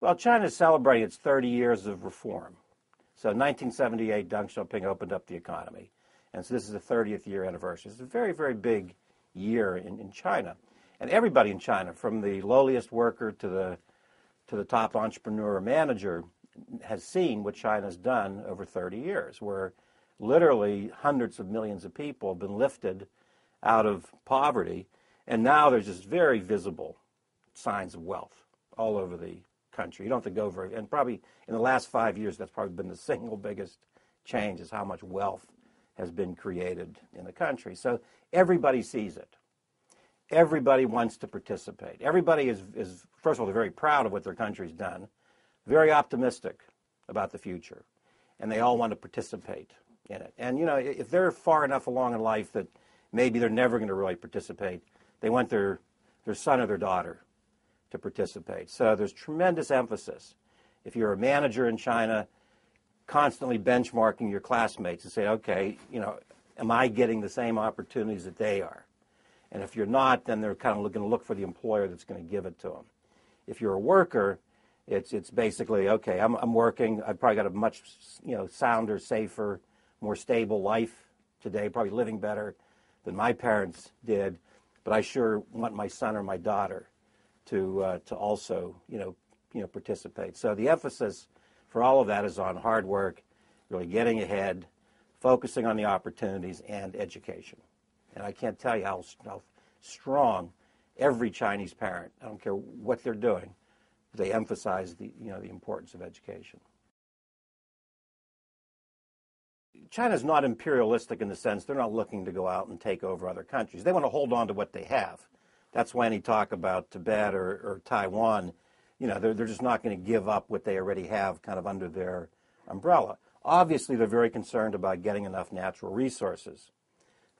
Well, China's celebrating its 30 years of reform. So 1978, Deng Xiaoping opened up the economy. And so this is the 30th year anniversary. It's a very, very big year in, in China. And everybody in China, from the lowliest worker to the, to the top entrepreneur or manager, has seen what China's done over 30 years, where literally hundreds of millions of people have been lifted out of poverty. And now there's just very visible signs of wealth all over the country. You don't have to go very, and probably in the last five years, that's probably been the single biggest change is how much wealth has been created in the country. So everybody sees it. Everybody wants to participate. Everybody is, is first of all, they're very proud of what their country's done, very optimistic about the future, and they all want to participate in it. And, you know, if they're far enough along in life that maybe they're never going to really participate, they want their, their son or their daughter to participate. So there's tremendous emphasis. If you're a manager in China, constantly benchmarking your classmates and say, okay, you know, am I getting the same opportunities that they are? And if you're not, then they're kind of going to look for the employer that's going to give it to them. If you're a worker, it's it's basically okay. I'm I'm working. I've probably got a much you know sounder, safer, more stable life today. Probably living better than my parents did, but I sure want my son or my daughter to uh, to also you know you know participate. So the emphasis for all of that is on hard work, really getting ahead, focusing on the opportunities and education. And I can't tell you how, how strong every Chinese parent, I don't care what they're doing, they emphasize the you know the importance of education. China is not imperialistic in the sense they're not looking to go out and take over other countries. They want to hold on to what they have. That's why any talk about Tibet or, or Taiwan, you know, they're, they're just not going to give up what they already have kind of under their umbrella. Obviously, they're very concerned about getting enough natural resources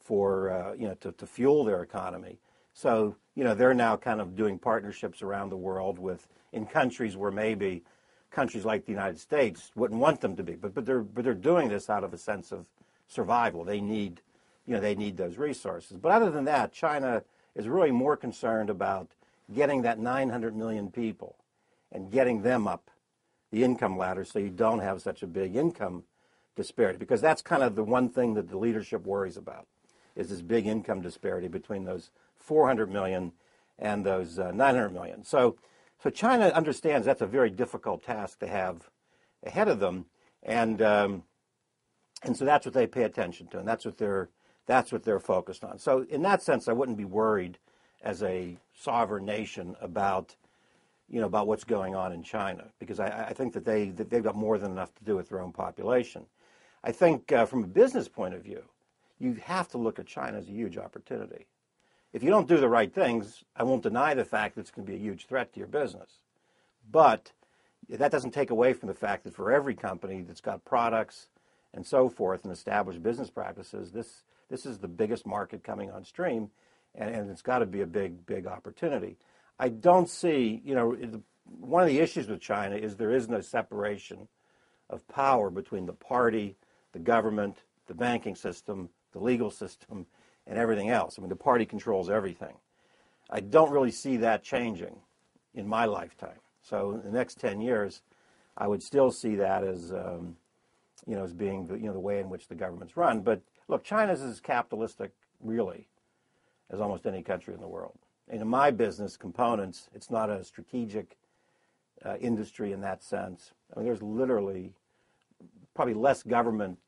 for, uh, you know, to, to fuel their economy. So, you know, they're now kind of doing partnerships around the world with, in countries where maybe countries like the United States wouldn't want them to be. But, but, they're, but they're doing this out of a sense of survival. They need, you know, they need those resources. But other than that, China is really more concerned about getting that 900 million people and getting them up the income ladder so you don't have such a big income disparity because that's kind of the one thing that the leadership worries about is this big income disparity between those 400 million and those uh, 900 million. So, so China understands that's a very difficult task to have ahead of them, and um, and so that's what they pay attention to, and that's what they're that's what they're focused on. So, in that sense, I wouldn't be worried as a sovereign nation about, you know, about what's going on in China because I, I think that they that they've got more than enough to do with their own population. I think uh, from a business point of view, you have to look at China as a huge opportunity. If you don't do the right things, I won't deny the fact that it's going to be a huge threat to your business, but that doesn't take away from the fact that for every company that's got products and so forth and established business practices, this this is the biggest market coming on stream, and, and it's got to be a big, big opportunity. I don't see, you know, one of the issues with China is there is no separation of power between the party, the government, the banking system, the legal system, and everything else. I mean, the party controls everything. I don't really see that changing in my lifetime. So in the next 10 years, I would still see that as um, you know, as being the, you know, the way in which the government's run. But look, China's as capitalistic, really, as almost any country in the world. And in my business, components, it's not a strategic uh, industry in that sense. I mean, there's literally probably less government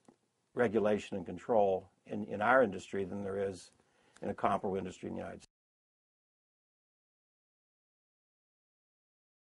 regulation and control in, in our industry than there is in a comparable industry in the United States.